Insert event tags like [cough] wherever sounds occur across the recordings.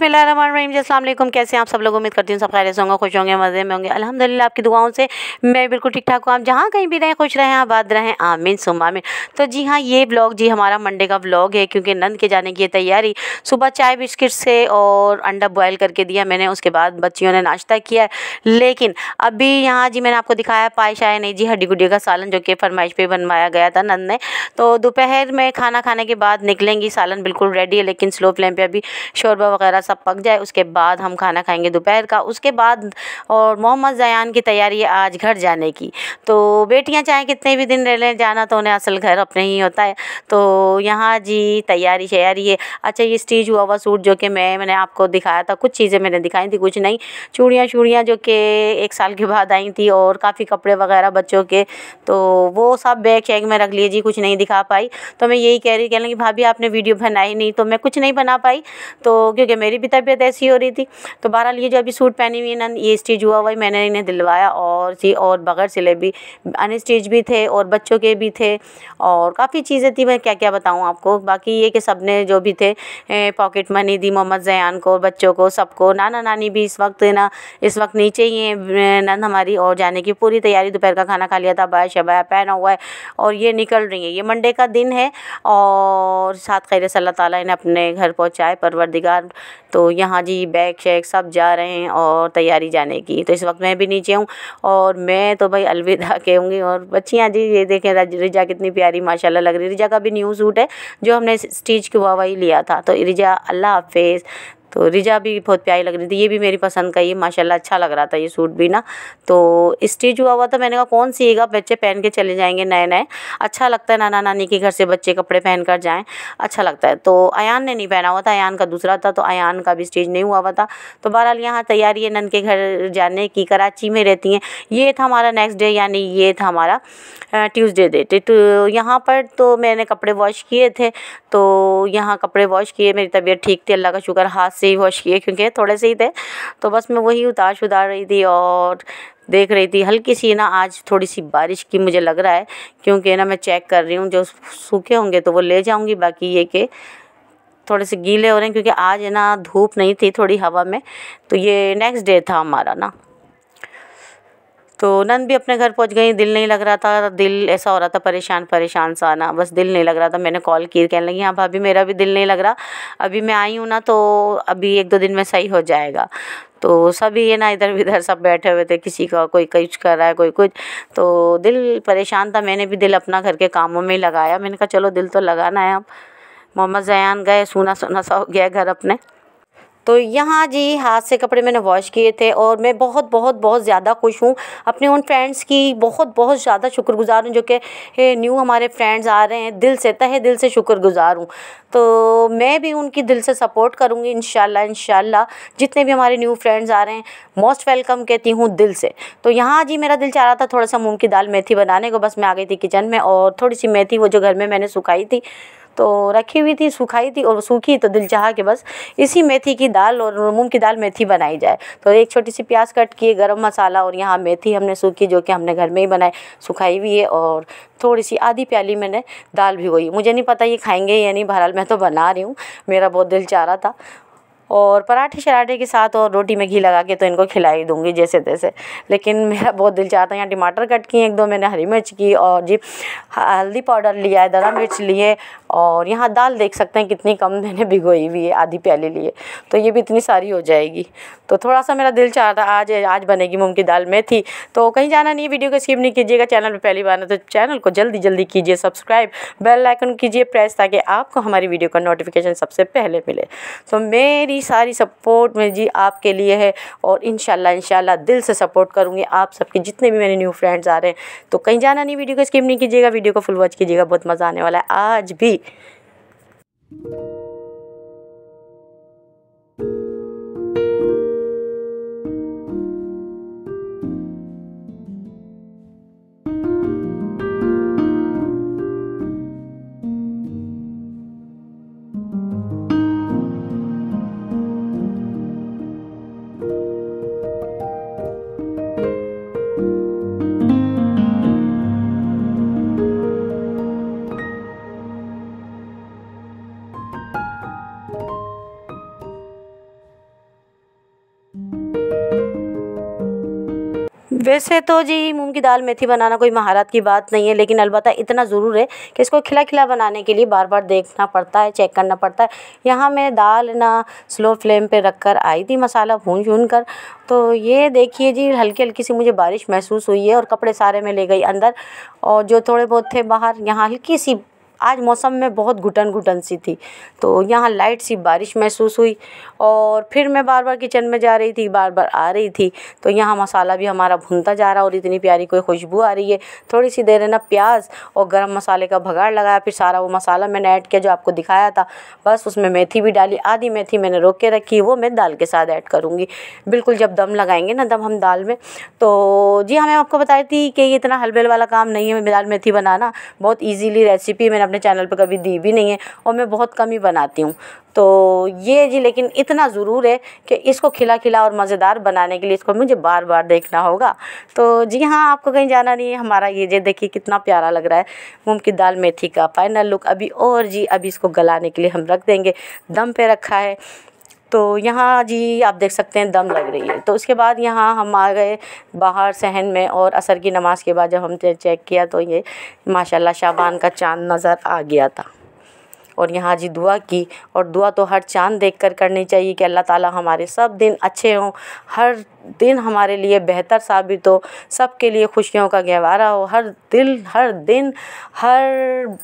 बिसमिल अल्लाम कैसे आप सब लोग उम्मीद करती हूँ सब खैर होंगे खुश होंगे मज़े में होंगे अल्हम्दुलिल्लाह आपकी दुआओं से मैं बिल्कुल ठीक ठाक हूँ आप जहाँ कहीं भी रहें खुश रहें आबाद रहें आमिन सुम आमिन तो जी हाँ ये ब्लॉग जी हमारा मंडे का ब्लॉग है क्योंकि नंद के जाने की तैयारी सुबह चाय बिस्किट से और अंडा बॉयल करके दिया मैंने उसके बाद बच्चियों ने नाश्ता किया लेकिन अभी यहाँ जी मैंने आपको दिखाया पाए शाय नहीं जी हड्डी गुड्डी का सालन जो कि फरमाइश पर बनवाया गया था नंद ने तो दोपहर में खाना खाने के बाद निकलेंगी सालन बिल्कुल रेडी है लेकिन स्लो फ्लेम पर अभी शोरबा वगैरह सा पक जाए उसके बाद हम खाना खाएंगे दोपहर का उसके बाद और मोहम्मद ज़यान की तैयारी है आज घर जाने की तो बेटियाँ चाहे कितने भी दिन रह लें जाना तो उन्हें असल घर अपने ही होता है तो यहाँ जी तैयारी शैयारी है अच्छा ये स्टीच हुआ हुआ सूट जो कि मैं मैंने आपको दिखाया था कुछ चीज़ें मैंने दिखाई थी कुछ नहीं चूड़ियाँ चूड़ियाँ जो कि एक साल के बाद आई थी और काफ़ी कपड़े वगैरह बच्चों के तो वो सब बैग शैग में रख लिए जी कुछ नहीं दिखा पाई तो मैं यही कह रही कह लें भाभी आपने वीडियो बनाई नहीं तो मैं कुछ नहीं बना पाई तो क्योंकि मेरी मेरी भी तबीयत ऐसी हो रही थी तो बहरहाल ये जो अभी सूट पहनी हुई है ना ये स्टेज हुआ हुआ मैंने इन्हें दिलवाया और सी और बगैर सिले भी अन स्टेज भी थे और बच्चों के भी थे और काफ़ी चीज़ें थी मैं क्या क्या बताऊँ आपको बाकी ये कि सब ने जो भी थे पॉकेट मनी दी मोहम्मद जयान को बच्चों को सबको नाना नानी भी इस वक्त ना इस वक्त नीचे ही हैं नंद हमारी और जाने की पूरी तैयारी दोपहर का खाना खा लिया था बाया शबाया पहना हुआ है और ये निकल रही है ये मंडे का दिन है और साथ खैर सल्ला ताली इन्हें अपने घर पहुँचाए परवरदिगार तो यहाँ जी बैग शैग सब जा रहे हैं और तैयारी जाने की तो इस वक्त मैं भी नीचे हूँ और मैं तो भाई अलविदा [laughs] कहूँगी और बच्चियाँ जी ये देखें रिजा कितनी प्यारी माशाल्लाह लग रही है रिजा का भी न्यू सूट है जो हमने स्टिच हुआ वही लिया था तो रिजा अल्लाह हाफिज़ तो रिजा भी बहुत प्यारी लग रही थी ये भी मेरी पसंद का ये माशाल्लाह अच्छा लग रहा था ये सूट भी ना तो स्टिच हुआ हुआ था मैंने कहा कौन सिएगा बच्चे पहन के चले जाएंगे नए नए अच्छा लगता है नाना नानी के घर से बच्चे कपड़े पहन कर जाएँ अच्छा लगता है तो अयान ने नहीं पहना हुआ था अयान का दूसरा था तो अयान का भी स्टेज नहीं हुआ हुआ था तो बहरहाल यहाँ तैयारी है नन के घर जाने की कराची में रहती हैं ये था हमारा नेक्स्ट डे यानी ये था हमारा ट्यूसडे डे तो यहाँ पर तो मैंने कपड़े वॉश किए थे तो यहाँ कपड़े वॉश किए मेरी तबीयत ठीक थी अल्लाह का शुक्र हाथ से ही वॉश किए क्योंकि थोड़े से ही थे तो बस मैं वही उतार उतार रही थी और देख रही थी हल्की सी ना आज थोड़ी सी बारिश की मुझे लग रहा है क्योंकि ना मैं चेक कर रही हूँ जो सूखे होंगे तो वो ले जाऊँगी बाकी ये कि थोड़े से गीले हो रहे हैं क्योंकि आज है ना धूप नहीं थी थोड़ी हवा में तो ये नेक्स्ट डे था हमारा ना तो नंद भी अपने घर पहुंच गई दिल नहीं लग रहा था दिल ऐसा हो रहा था परेशान परेशान सा ना बस दिल नहीं लग रहा था मैंने कॉल की कहने लगी हाँ भाभी मेरा भी दिल नहीं लग रहा अभी मैं आई हूँ ना तो अभी एक दो दिन में सही हो जाएगा तो सभी ये ना इधर उधर सब बैठे हुए थे किसी का कोई कुछ कर रहा है कोई कुछ तो दिल परेशान था मैंने भी दिल अपना घर के कामों में ही लगाया मैंने कहा चलो दिल तो लगाना है अब मोहम्मद जयान गए सोना सोना सा हो गया घर अपने तो यहाँ जी हाथ से कपड़े मैंने वॉश किए थे और मैं बहुत बहुत बहुत ज़्यादा खुश हूँ अपने उन फ्रेंड्स की बहुत बहुत ज़्यादा शुक्रगुजार हूँ जो कि न्यू हमारे फ्रेंड्स आ रहे हैं दिल से तहे दिल से शुक्रगुजार हूँ तो मैं भी उनकी दिल से सपोर्ट करूँगी इन शाला जितने भी हमारे न्यू फ्रेंड्स आ रहे हैं मोस्ट वेलकम कहती हूँ दिल से तो यहाँ जी मेरा दिल चाह रहा था थोड़ा सा मूँग की दाल मेथी बनाने को बस मैं आ गई थी किचन में और थोड़ी सी मेथी वो जो घर में मैंने सुखाई थी तो रखी हुई थी सुखाई थी और सूखी तो दिल चाह के बस इसी मेथी की दाल और मूंग की दाल मेथी बनाई जाए तो एक छोटी सी प्याज कट किए गरम मसाला और यहाँ मेथी हमने सूखी जो कि हमने घर में ही बनाई सुखाई हुई है और थोड़ी सी आधी प्याली मैंने दाल भिगोई मुझे नहीं पता ये खाएंगे या नहीं बहरहाल मैं तो बना रही हूँ मेरा बहुत दिल चाह रहा था और पराठे शराठे के साथ और रोटी में घी लगा के तो इनको खिला ही दूँगी जैसे तैसे लेकिन मेरा बहुत दिल चाहता है यहाँ टमाटर कट किए एक दो मैंने हरी मिर्च की और जी हल्दी पाउडर लिया है दरा मिर्च लिए और यहाँ दाल देख सकते हैं कितनी कम मैंने भिगोई हुई है आधी प्याली लिए तो ये भी इतनी सारी हो जाएगी तो थोड़ा सा मेरा दिल चाह रहा आज आज बनेगी मूँग की दाल में थी तो कहीं जाना नहीं वीडियो को स्किप नहीं कीजिएगा चैनल पर पहली बार ना तो चैनल को जल्दी जल्दी कीजिए सब्सक्राइब बेल आइकन कीजिए प्रेस ताकि आपको हमारी वीडियो का नोटिफिकेशन सबसे पहले मिले तो मेरी मेरी सारी सपोर्ट मेरे जी आपके लिए है और इन इंशाल्लाह दिल से सपोर्ट करूँगी आप सबके जितने भी मेरे न्यू फ्रेंड्स आ रहे हैं तो कहीं जाना नहीं वीडियो को स्किप नहीं कीजिएगा वीडियो को फुल वॉच कीजिएगा बहुत मज़ा आने वाला है आज भी वैसे तो जी मूंग की दाल मेथी बनाना कोई महारत की बात नहीं है लेकिन अलबत्त इतना ज़रूर है कि इसको खिला खिला बनाने के लिए बार बार देखना पड़ता है चेक करना पड़ता है यहाँ मैं दाल ना स्लो फ्लेम पे रख कर आई थी मसाला भून भून कर तो ये देखिए जी हल्की हल्की सी मुझे बारिश महसूस हुई है और कपड़े सारे मैं ले गई अंदर और जो थोड़े बहुत थे बाहर यहाँ हल्की सी आज मौसम में बहुत घुटन घुटन सी थी तो यहाँ लाइट सी बारिश महसूस हुई और फिर मैं बार बार किचन में जा रही थी बार बार आ रही थी तो यहाँ मसाला भी हमारा भुनता जा रहा और इतनी प्यारी कोई खुशबू आ रही है थोड़ी सी देर है ना प्याज और गर्म मसाले का भगाड़ लगाया फिर सारा वो मसाला मैंने ऐड किया जो आपको दिखाया था बस उसमें मेथी भी डाली आधी मेथी मैंने रोक के रखी वो मैं दाल के साथ ऐड करूँगी बिल्कुल जब दम लगाएंगे ना दम हम दाल में तो जी हमें हाँ, आपको बताई थी कि ये इतना हलबेल वाला काम नहीं है दाल मेथी बनाना बहुत ईजीली रेसिपी मैंने मैंने अपने चैनल पर कभी दी भी नहीं है और मैं बहुत कम ही बनाती हूँ तो ये जी लेकिन इतना ज़रूर है कि इसको खिला खिला और मज़ेदार बनाने के लिए इसको मुझे बार बार देखना होगा तो जी हाँ आपको कहीं जाना नहीं है हमारा ये जे देखिए कितना प्यारा लग रहा है मूंग की दाल मेथी का फाइनल लुक अभी और जी अभी इसको गलाने के लिए हम रख देंगे दम पे रखा है तो यहाँ जी आप देख सकते हैं दम लग रही है तो उसके बाद यहाँ हम आ गए बाहर सहन में और असर की नमाज़ के बाद जब हमने चेक किया तो ये माशाल्लाह शाबान का चाँद नज़र आ गया था और यहाँ जी दुआ की और दुआ तो हर चांद देख कर करनी चाहिए कि अल्लाह ताला हमारे सब दिन अच्छे हों हर दिन हमारे लिए बेहतर साबित हो सब के लिए खुशियों का गहवारा हो हर दिल हर दिन हर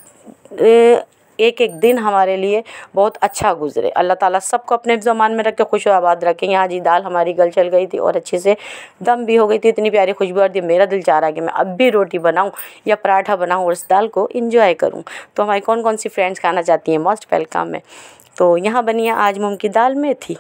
ए, एक एक दिन हमारे लिए बहुत अच्छा गुज़रे अल्लाह ताला सबको अपने ज़मान में रख के खुश आबाद रखें यहाँ जी दाल हमारी गल चल गई थी और अच्छे से दम भी हो गई थी इतनी प्यारी खुशबू आ रही मेरा दिल चाह रहा है कि मैं अब भी रोटी बनाऊँ या पराठा बनाऊँ और इस दाल को इन्जॉय करूँ तो हमारी कौन कौन सी फ्रेंड्स खाना चाहती हैं मोस्ट वेलकम है तो यहाँ बनिया आज मूँग की दाल में थी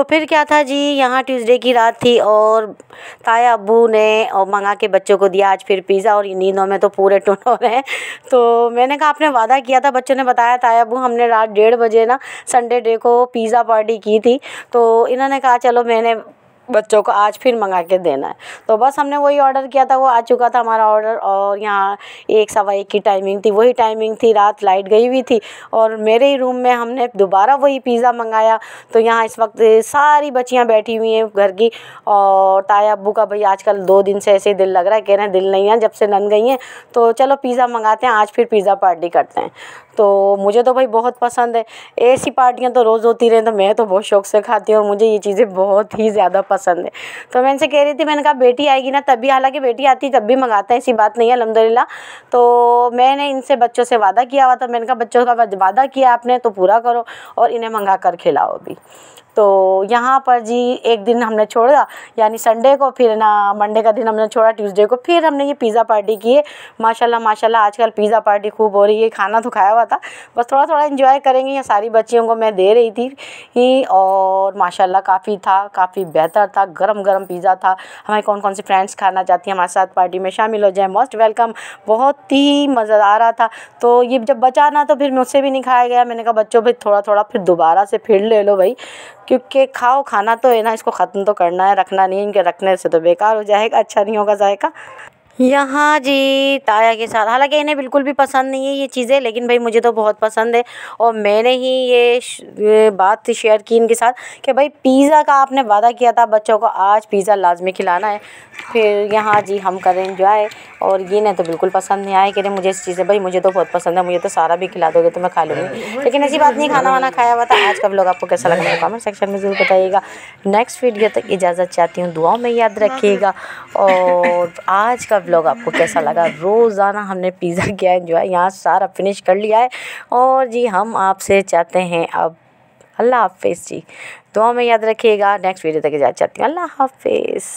तो फिर क्या था जी यहाँ ट्यूसडे की रात थी और ताया अबू ने और मंगा के बच्चों को दिया आज फिर पिज़्ज़ा और नींदों में तो पूरे टुन हो रहे तो मैंने कहा आपने वादा किया था बच्चों ने बताया ताया अबू हमने रात डेढ़ बजे ना संडे डे को पिज़्ज़ा पार्टी की थी तो इन्होंने कहा चलो मैंने बच्चों को आज फिर मंगा के देना है तो बस हमने वही ऑर्डर किया था वो आ चुका था हमारा ऑर्डर और यहाँ एक सवा एक की टाइमिंग थी वही टाइमिंग थी रात लाइट गई हुई थी और मेरे ही रूम में हमने दोबारा वही पिज़्ज़ा मंगाया तो यहाँ इस वक्त सारी बच्चियाँ बैठी हुई हैं घर की और ताया अबू का भाई आजकल दो दिन से ऐसे दिल लग रहा है कह रहे हैं दिल नहीं है जब से नन गई हैं तो चलो पिज़्ज़ा मंगाते हैं आज फिर पिज़्ज़ा पार्टी करते हैं तो मुझे तो भाई बहुत पसंद है ऐसी पार्टियाँ तो रोज़ होती रहें तो मैं तो बहुत शौक़ से खाती हूँ और मुझे ये चीज़ें बहुत ही ज़्यादा पसंद है तो मैं इनसे कह रही थी मैंने कहा बेटी आएगी ना तभी हालांकि बेटी आती तब भी मंगाते हैं ऐसी बात नहीं है अलहमदिल्ला तो मैंने इनसे बच्चों से वादा किया हुआ था मैंने कहा बच्चों का वादा किया आपने तो पूरा करो और इन्हें मंगा कर खिलाओ भी तो यहाँ पर जी एक दिन हमने छोड़ा यानी संडे को फिर ना मंडे का दिन हमने छोड़ा ट्यूसडे को फिर हमने ये पिज़्ज़ा पार्टी की माशाल्लाह माशाल्लाह आजकल पिज़्ज़ा पार्टी खूब हो रही है खाना तो खाया हुआ था बस थोड़ा थोड़ा इन्जॉय करेंगे ये सारी बच्चियों को मैं दे रही थी और माशाला काफ़ी था काफ़ी बेहतर था गर्म गर्म पिज़्ज़ा था हमारे कौन कौन से फ्रेंड्स खाना चाहती हैं हमारे साथ पार्टी में शामिल हो जाए मोस्ट वेलकम बहुत ही मज़ा आ रहा था तो ये जब बचाना तो फिर मुझसे भी नहीं खाया गया मैंने कहा बच्चों भाई थोड़ा थोड़ा फिर दोबारा से फिर ले लो भाई क्योंकि खाओ खाना तो है ना इसको ख़त्म तो करना है रखना नहीं है इनके रखने से तो बेकार हो जाएगा अच्छा नहीं होगा जायका यहाँ जी ताया के साथ हालांकि इन्हें बिल्कुल भी पसंद नहीं है ये चीज़ें लेकिन भाई मुझे तो बहुत पसंद है और मैंने ही ये, बात शेयर की इनके साथ कि भाई पिज़्ज़ा का आपने वादा किया था बच्चों को आज पिज़्ज़ा लाजमी खिलाना है फिर यहाँ जी हम करें इंजॉय और ये ना तो बिल्कुल पसंद नहीं आया कि नहीं मुझे इस चीज़ें भाई मुझे तो बहुत पसंद है मुझे तो सारा भी खिला दोगे तो मैं खा लूँगी लेकिन ऐसी बात नहीं खाना वाना खाया हुआ था आज कब लोग आपको कैसा लगा कमेंट सेक्शन में ज़रूर बताइएगा नेक्स्ट वीडियो तक इजाज़त चाहती हूँ दुआओं में याद रखिएगा और आज का ब्लॉग आपको कैसा लगा रोज़ाना हमने पिज़्ज़ा किया एंजॉय यहाँ सारा फिनिश कर लिया है और जी हम आपसे चाहते हैं अब अल्लाह हाफिज़ जी दुआ में याद रखिएगा नेक्स्ट वीडियो तक जाना चाहती हूँ अल्लाह हाफिज़